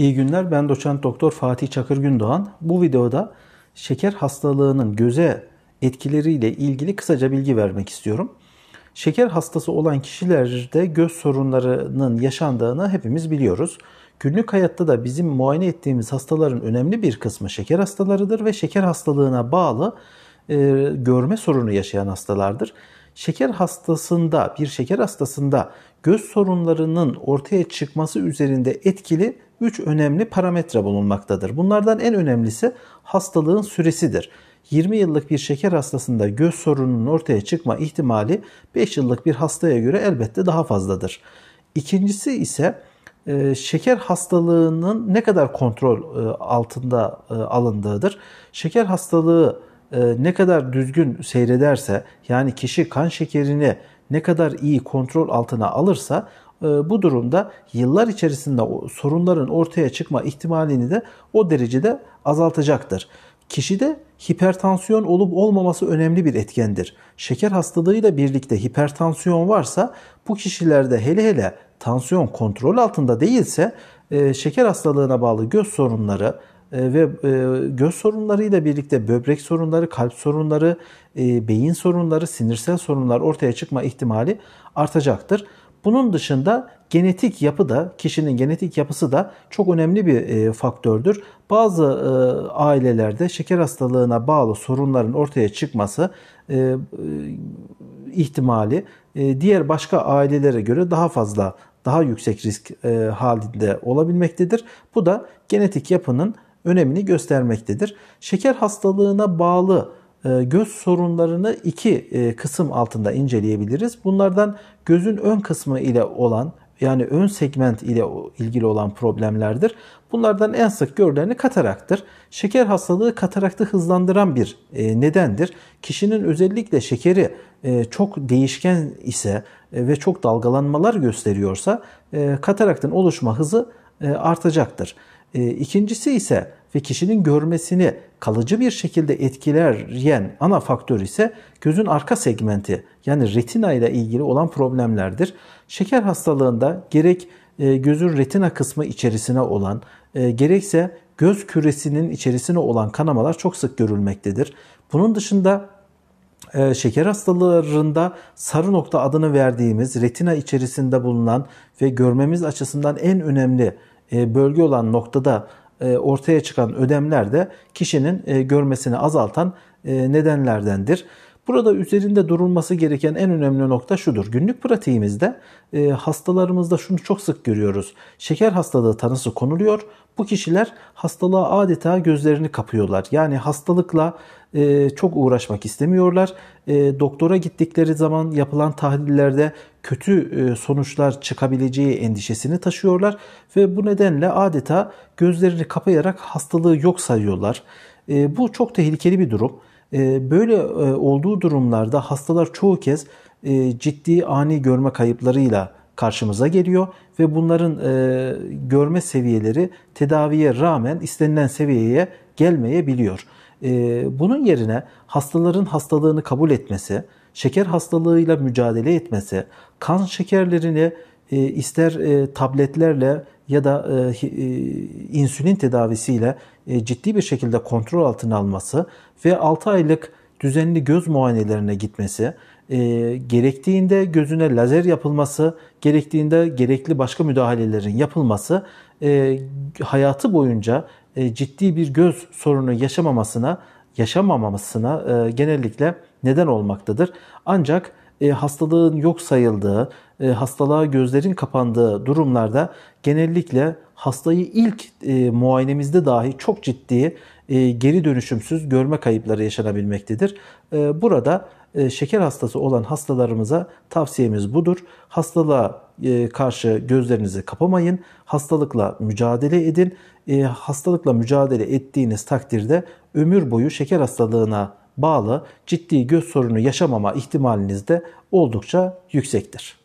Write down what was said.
İyi günler. Ben doçent doktor Fatih Çakır Gündoğan. Bu videoda şeker hastalığının göze etkileriyle ilgili kısaca bilgi vermek istiyorum. Şeker hastası olan kişilerde göz sorunlarının yaşandığını hepimiz biliyoruz. Günlük hayatta da bizim muayene ettiğimiz hastaların önemli bir kısmı şeker hastalarıdır ve şeker hastalığına bağlı e, görme sorunu yaşayan hastalardır şeker hastasında, bir şeker hastasında göz sorunlarının ortaya çıkması üzerinde etkili 3 önemli parametre bulunmaktadır. Bunlardan en önemlisi hastalığın süresidir. 20 yıllık bir şeker hastasında göz sorununun ortaya çıkma ihtimali 5 yıllık bir hastaya göre elbette daha fazladır. İkincisi ise e, şeker hastalığının ne kadar kontrol e, altında e, alındığıdır. Şeker hastalığı e, ne kadar düzgün seyrederse yani kişi kan şekerini ne kadar iyi kontrol altına alırsa e, bu durumda yıllar içerisinde sorunların ortaya çıkma ihtimalini de o derecede azaltacaktır. Kişide hipertansiyon olup olmaması önemli bir etkendir. Şeker hastalığıyla birlikte hipertansiyon varsa bu kişilerde hele hele tansiyon kontrol altında değilse e, şeker hastalığına bağlı göz sorunları, ee, ve e, göz sorunlarıyla birlikte böbrek sorunları, kalp sorunları, e, beyin sorunları, sinirsel sorunlar ortaya çıkma ihtimali artacaktır. Bunun dışında genetik yapı da kişinin genetik yapısı da çok önemli bir e, faktördür. Bazı ailelerde şeker hastalığına bağlı sorunların ortaya çıkması ihtimali diğer başka ailelere göre daha fazla daha yüksek risk halinde olabilmektedir. Bu da genetik yapının önemini göstermektedir. Şeker hastalığına bağlı e, göz sorunlarını iki e, kısım altında inceleyebiliriz. Bunlardan gözün ön kısmı ile olan yani ön segment ile ilgili olan problemlerdir. Bunlardan en sık görüleni kataraktır. Şeker hastalığı kataraktı hızlandıran bir e, nedendir. Kişinin özellikle şekeri çok değişken ise ve çok dalgalanmalar gösteriyorsa kataraktın oluşma hızı artacaktır. İkincisi ise ve kişinin görmesini kalıcı bir şekilde etkileyen ana faktör ise gözün arka segmenti yani retina ile ilgili olan problemlerdir. Şeker hastalığında gerek e, gözün retina kısmı içerisine olan e, gerekse göz küresinin içerisine olan kanamalar çok sık görülmektedir. Bunun dışında e, şeker hastalarında sarı nokta adını verdiğimiz retina içerisinde bulunan ve görmemiz açısından en önemli bölge olan noktada e, ortaya çıkan ödemler de kişinin e, görmesini azaltan e, nedenlerdendir. Burada üzerinde durulması gereken en önemli nokta şudur. Günlük pratiğimizde hastalarımızda şunu çok sık görüyoruz. Şeker hastalığı tanısı konuluyor. Bu kişiler hastalığa adeta gözlerini kapıyorlar. Yani hastalıkla çok uğraşmak istemiyorlar. doktora gittikleri zaman yapılan tahlillerde kötü e, sonuçlar çıkabileceği endişesini taşıyorlar ve bu nedenle adeta gözlerini kapayarak hastalığı yok sayıyorlar. E, bu çok tehlikeli bir durum. E, böyle olduğu durumlarda hastalar çoğu kez ciddi ani görme kayıplarıyla karşımıza geliyor ve bunların görme seviyeleri tedaviye rağmen istenilen seviyeye gelmeyebiliyor. Bunun yerine hastaların hastalığını kabul etmesi, şeker hastalığıyla mücadele etmesi, kan şekerlerini e, ister e, tabletlerle ya da e, insülin tedavisiyle ciddi bir şekilde kontrol altına alması ve 6 aylık düzenli göz muayenelerine gitmesi, gerektiğinde gözüne lazer yapılması, gerektiğinde gerekli başka müdahalelerin yapılması hayatı boyunca ciddi bir göz sorunu yaşamamasına yaşamamasına e, genellikle neden olmaktadır. Ancak e, hastalığın yok sayıldığı, e, hastalığa gözlerin kapandığı durumlarda genellikle hastayı ilk e, muayenemizde dahi çok ciddi e, geri dönüşümsüz görme kayıpları yaşanabilmektedir. E, burada e, şeker hastası olan hastalarımıza tavsiyemiz budur. Hastalığa e, karşı gözlerinizi kapamayın. Hastalıkla mücadele edin. E, hastalıkla mücadele ettiğiniz takdirde ömür boyu şeker hastalığına bağlı ciddi göz sorunu yaşamama ihtimaliniz de oldukça yüksektir.